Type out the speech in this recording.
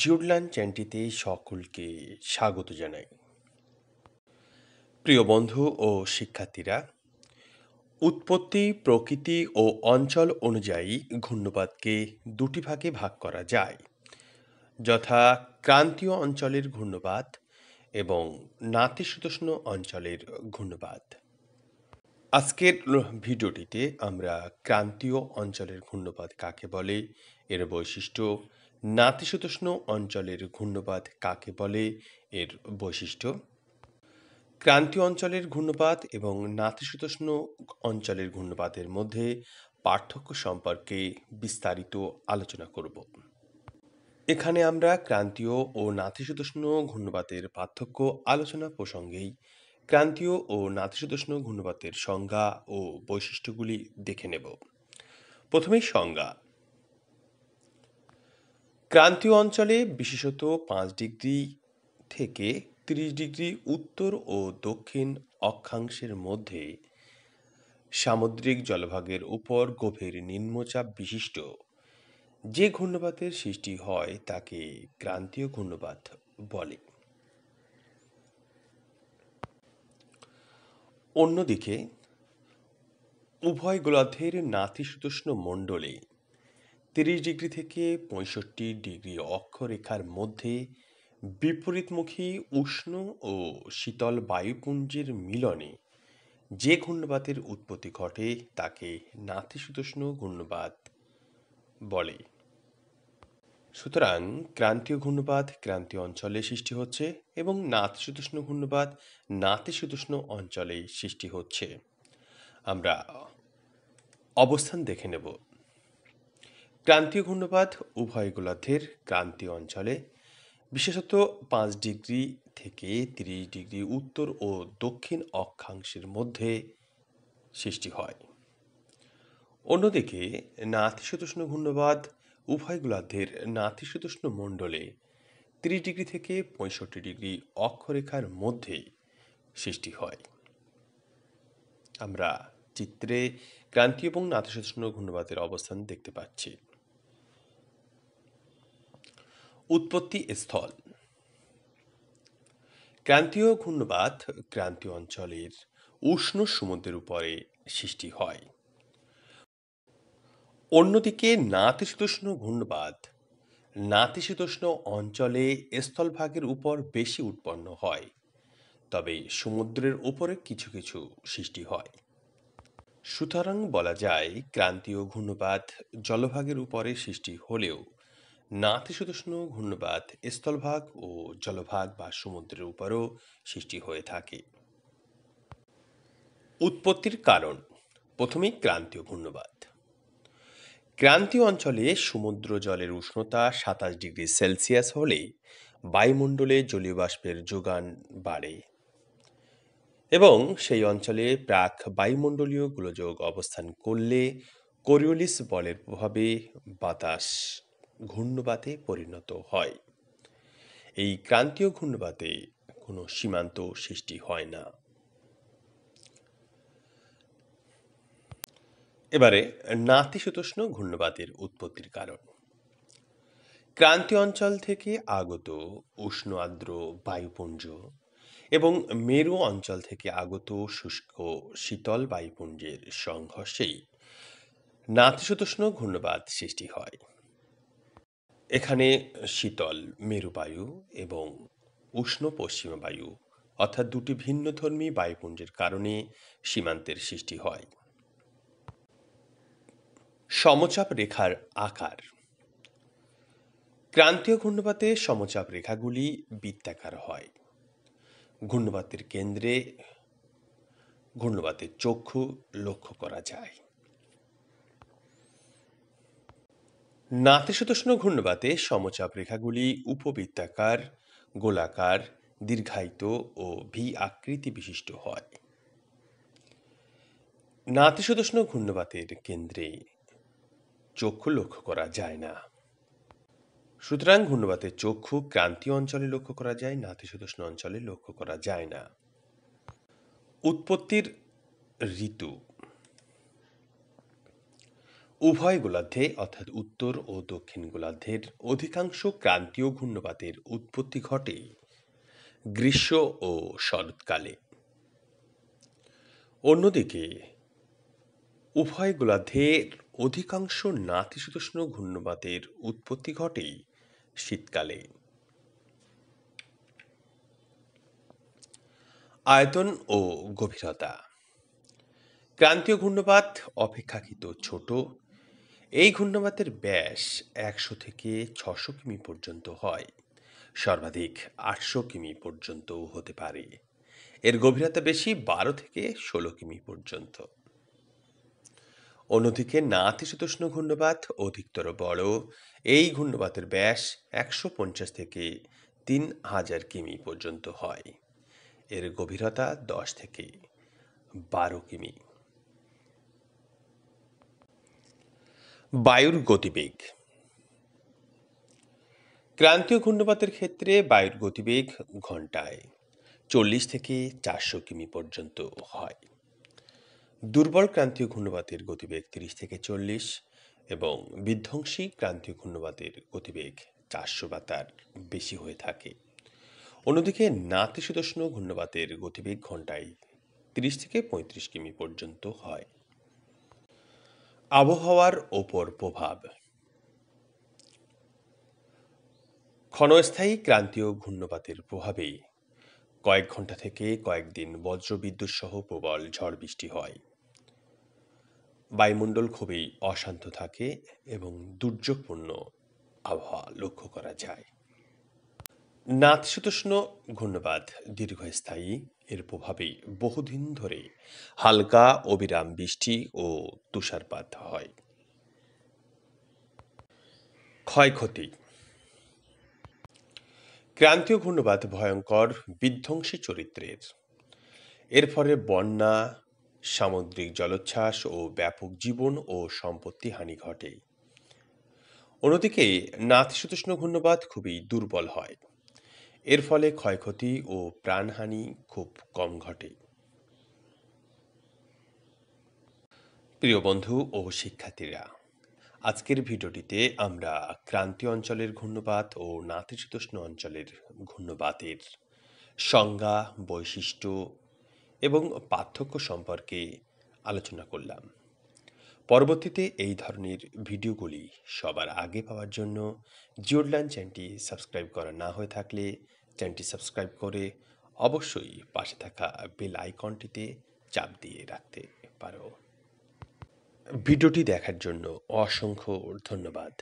জিউডল্যান চ্যানটিতে সকলকে স্বাগত জানাই প্রিয় বন্ধু ও শিক্ষার্থীরা উৎপত্তি প্রকৃতি ও অঞ্চল অনুযায়ী ঘূর্ণপাতকে দুটি ভাগে ভাগ করা যায় যথা ক্রান্তীয় অঞ্চলের ঘূর্ণপাত এবং নাতিশীতোষ্ণ অঞ্চলের ঘূর্ণপাত আজকের ভিডিওটিতে আমরা ক্রান্তীয় অঞ্চলের ঘূর্ণপাত কাকে বলে এর বৈশিষ্ট্য নাতিশীতোষ্ণ অঞ্চলের ঘূর্ণপাত কাকে বলে এর বৈশিষ্ট্য ক্রান্তীয় অঞ্চলের ঘূর্ণপাত এবং নাতিশীতোষ্ণ অঞ্চলের ঘূর্ণপাতের মধ্যে পার্থক্য সম্পর্কে বিস্তারিত আলোচনা করব এখানে আমরা ক্রান্তীয় ও নাতিশীতোষ্ণ ঘূর্ণপাতের পার্থক্য আলোচনা প্রসঙ্গেই ক্রান্তীয় ও নাতিশীতোষ্ণ ঘূর্ণপাতের সংজ্ঞা ও বৈশিষ্ট্যগুলি দেখে নেব প্রথমেই সংজ্ঞা ক্রান্তীয় অঞ্চলে বিশেষত পাঁচ ডিগ্রি থেকে তিরিশ ডিগ্রি উত্তর ও দক্ষিণ অক্ষাংশের মধ্যে সামুদ্রিক জলভাগের উপর গভীর নিম্নচাপ বিশিষ্ট যে ঘূর্ণপাতের সৃষ্টি হয় তাকে ক্রান্তীয় ঘূর্ণপাত বলে অন্যদিকে উভয় গোলার্ধের নাতিশীতোষ্ণ মণ্ডলে তিরিশ ডিগ্রি থেকে পঁয়ষট্টি ডিগ্রি অক্ষরেখার মধ্যে বিপরীতমুখী উষ্ণ ও শীতল বায়ুপুঞ্জের মিলনে যে ঘূর্ণবাতের উৎপত্তি ঘটে তাকে নাতিশীতোষ্ণ ঘূর্ণবাত বলে সুতরাং ক্রান্তীয় ঘূর্ণবাত ক্রান্তীয় অঞ্চলে সৃষ্টি হচ্ছে এবং নাতিশীতোষ্ণ ঘূর্ণবাত নাতিশীতোষ্ণ অঞ্চলে সৃষ্টি হচ্ছে আমরা অবস্থান দেখে নেব ক্রান্তীয় ঘূর্ণপাত উভয় গোলার্ধের ক্রান্তীয় অঞ্চলে বিশেষত পাঁচ ডিগ্রি থেকে তিরিশ ডিগ্রি উত্তর ও দক্ষিণ অক্ষাংশের মধ্যে সৃষ্টি হয় অন্যদিকে নাতিশীতোষ্ণ ঘূর্ণপাত উভয় গোলার্ধের নাতিশীতোষ্ণ মণ্ডলে তিরিশ ডিগ্রি থেকে পঁয়ষট্টি ডিগ্রি অক্ষরেখার মধ্যে সৃষ্টি হয় আমরা চিত্রে ক্রান্তীয় এবং নাতিশীতোষ্ণ ঘূর্ণবাদের অবস্থান দেখতে পাচ্ছি উৎপত্তি স্থল ক্রান্তীয় ঘূর্ণবাত ক্রান্তীয় অঞ্চলের উষ্ণ সমুদ্রের উপরে সৃষ্টি হয় অন্যদিকে নাতিশীতোষ্ণ ঘূর্ণবাত নাতিশীতোষ্ণ অঞ্চলে স্থলভাগের উপর বেশি উৎপন্ন হয় তবে সমুদ্রের উপরে কিছু কিছু সৃষ্টি হয় সুতরাং বলা যায় ক্রান্তীয় ঘূর্ণবাদ জলভাগের উপরে সৃষ্টি হলেও নাতিশীতোষ্ণ ঘূর্ণবাদ স্থলভাগ ও জলভাগ বা সমুদ্রের উপরও সৃষ্টি হয়ে থাকে উৎপত্তির কারণ প্রথমেই ক্রান্তীয় ঘূর্ণবাদ ক্রান্তীয় অঞ্চলে সমুদ্র জলের উষ্ণতা সাতাশ ডিগ্রি সেলসিয়াস হলে বায়ুমণ্ডলে জলীয় বাষ্পের যোগান বাড়ে এবং সেই অঞ্চলে প্রাক বায়ুমণ্ডলীয় গোলযোগ অবস্থান করলে কোরিওলিস বলের প্রভাবে বাতাস ঘূর্ণবাতে পরিণত হয় এই ক্রান্তীয় ঘূর্ণবাতে কোনো সীমান্ত সৃষ্টি হয় না এবারে নাতিশীতোষ্ণ ঘূর্ণবাতের উৎপত্তির কারণ ক্রান্তীয় অঞ্চল থেকে আগত উষ্ণ আর্দ্র বায়ুপুঞ্জ এবং মেরু অঞ্চল থেকে আগত শুষ্ক শীতল বায়ুপুঞ্জের সংঘর্ষেই নাতিশীতোষ্ণ ঘূর্ণবাত সৃষ্টি হয় এখানে শীতল মেরুবায়ু এবং উষ্ণ পশ্চিমা বায়ু অর্থাৎ দুটি ভিন্নধর্মী বায়ুপুঞ্জের কারণে সীমান্তের সৃষ্টি হয় সমচাপ রেখার আকার ক্রান্তীয় ঘূর্ণপাতে সমচাপ রেখাগুলি বৃত্তাকার হয় ঘূর্ণপাতের কেন্দ্রে ঘূর্ণপাতের চক্ষু লক্ষ্য করা যায় নাতিশীতোষ্ণ ঘূর্ণবাতে সমচাপ রেখাগুলি উপবৃত্তাকার গোলাকার দীর্ঘায়িত ও ভি আকৃতি বিশিষ্ট হয় নাতিশীতোষ্ণ ঘূর্ণবাতের কেন্দ্রে চক্ষু লক্ষ্য করা যায় না সুতরাং ঘূর্ণবাতের চক্ষু ক্রান্তীয় অঞ্চলে লক্ষ্য করা যায় নাতিশীতোষ্ণ অঞ্চলে লক্ষ্য করা যায় না উৎপত্তির ঋতু উভয় গোলার্ধে অর্থাৎ উত্তর ও দক্ষিণ গোলার্ধের অধিকাংশ ক্রান্তীয় ঘূর্ণপাতের উৎপত্তি ঘটে গ্রীষ্ম ও শরৎকালে অন্যদিকে উভয় গোলার্ধের অধিকাংশ নাতিশীতোষ্ণ ঘূর্ণপাতের উৎপত্তি ঘটে শীতকালে আয়তন ও গভীরতা ক্রান্তীয় ঘূর্ণপাত অপেক্ষাকৃত ছোট এই ঘূর্ণাবাতের ব্যাস একশো থেকে ছশো কিমি পর্যন্ত হয় সর্বাধিক আটশো কিমি পর্যন্তও হতে পারে এর গভীরতা বেশি বারো থেকে ষোলো কিমি পর্যন্ত অন্যদিকে নাতিশীতোষ্ণ ঘূর্ণবাত অধিকতর বড় এই ঘূর্ণবাতের ব্যাস একশো পঞ্চাশ থেকে তিন হাজার কিমি পর্যন্ত হয় এর গভীরতা দশ থেকে বারো কিমি বায়ুর গতিবেগ ক্রান্তীয় ঘূর্ণপাতের ক্ষেত্রে বায়ুর গতিবেগ ঘন্টায় চল্লিশ থেকে চারশো কিমি পর্যন্ত হয় দুর্বল ক্রান্তীয় ঘূর্ণপাতের গতিবেগ তিরিশ থেকে চল্লিশ এবং বিধ্বংসী ক্রান্তীয় ঘূর্ণপাতের গতিবেগ চারশো বা তার বেশি হয়ে থাকে অন্যদিকে নাতিশীতোষ্ণ ঘূর্ণপাতের গতিবেগ ঘন্টায় তিরিশ থেকে পঁয়ত্রিশ কিমি পর্যন্ত হয় আবহাওয়ার ওপর প্রভাব ক্ষণস্থায়ী ক্রান্তীয় ঘূর্ণপাতের প্রভাবে কয়েক ঘন্টা থেকে কয়েকদিন বজ্রবিদ্যুৎ সহ প্রবল ঝড় বৃষ্টি হয় বায়ুমণ্ডল খুবই অশান্ত থাকে এবং দুর্যোগপূর্ণ আবহাওয়া লক্ষ্য করা যায় নাতিশীতোষ্ণ ঘূর্ণপাত দীর্ঘস্থায়ী এর প্রভাবে বহুদিন ধরে হালকা অবিরাম বৃষ্টি ও তুষারপাত হয় ক্ষয়ক্ষতি ক্রান্তীয় ঘূর্ণবাদ ভয়ঙ্কর বিধ্বংসী চরিত্রের এর ফলে বন্যা সামুদ্রিক জলোচ্ছ্বাস ও ব্যাপক জীবন ও সম্পত্তি হানি ঘটে অন্যদিকে নাতিশীতোষ্ণ ঘূর্ণবাদ খুবই দুর্বল হয় এর ফলে ক্ষয়ক্ষতি ও প্রাণহানি খুব কম ঘটে প্রিয় বন্ধু ও শিক্ষার্থীরা আজকের ভিডিওটিতে আমরা ক্রান্তি অঞ্চলের ঘূর্ণপাত ও নাতিশীতোষ্ণ অঞ্চলের ঘূর্ণপাতের সংজ্ঞা বৈশিষ্ট্য এবং পার্থক্য সম্পর্কে আলোচনা করলাম পরবর্তীতে এই ধরনের ভিডিওগুলি সবার আগে পাওয়ার জন্য জিওডলাইন চ্যানেলটি সাবস্ক্রাইব করা না হয়ে থাকলে চ্যানেলটি সাবস্ক্রাইব করে অবশ্যই পাশে থাকা বেল আইকনটিতে চাপ দিয়ে রাখতে পারো ভিডিওটি দেখার জন্য অসংখ্য ধন্যবাদ